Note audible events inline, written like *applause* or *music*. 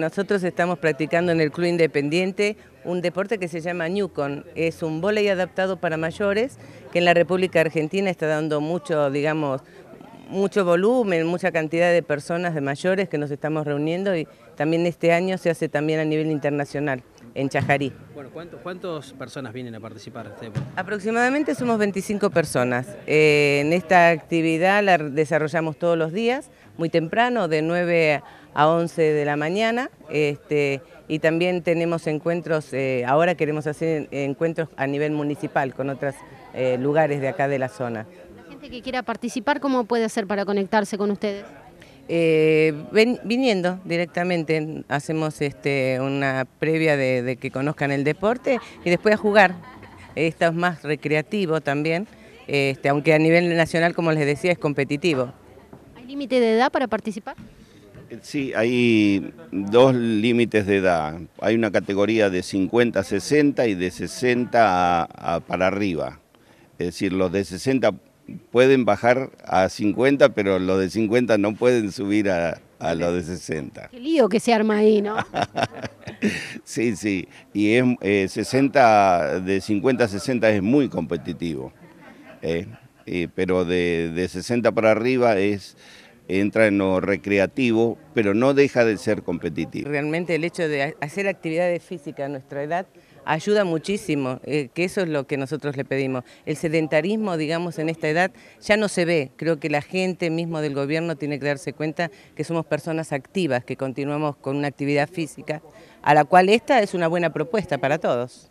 Nosotros estamos practicando en el Club Independiente un deporte que se llama Newcon. Es un volei adaptado para mayores que en la República Argentina está dando mucho, digamos, mucho volumen, mucha cantidad de personas de mayores que nos estamos reuniendo y también este año se hace también a nivel internacional en Chajarí. Bueno, ¿cuánto, ¿cuántas personas vienen a participar? Este, Aproximadamente somos 25 personas. Eh, en esta actividad la desarrollamos todos los días, muy temprano, de 9 a 11 de la mañana. Este, y también tenemos encuentros, eh, ahora queremos hacer encuentros a nivel municipal con otros eh, lugares de acá de la zona. La gente que quiera participar, ¿cómo puede hacer para conectarse con ustedes? Eh, viniendo directamente, hacemos este, una previa de, que conozcan el deporte y después a jugar. Esto es más recreativo también, este, aunque a nivel nacional, como les decía, es competitivo. ¿Hay límite de edad para participar? Eh, sí, hay dos límites de edad. Hay una categoría de 50 a 60 y de 60 para arriba. Es decir, los de 60 pueden bajar a 50, pero los de 50 no pueden subir a, los de 60. Qué lío que se arma ahí, ¿no? *laughs* sí, sí. Y es, 60, eh, de 50 a 60 es muy competitivo. ¿eh? Eh, pero de 60 para arriba es entra en lo recreativo, pero no deja de ser competitivo. Realmente el hecho de hacer actividades físicas a nuestra edad ayuda muchísimo, eh, que eso es lo que nosotros le pedimos. El sedentarismo, digamos, en esta edad ya no se ve. Creo que la gente mismo del gobierno tiene que darse cuenta que somos personas activas, que continuamos con una actividad física, a la cual esta es una buena propuesta para todos.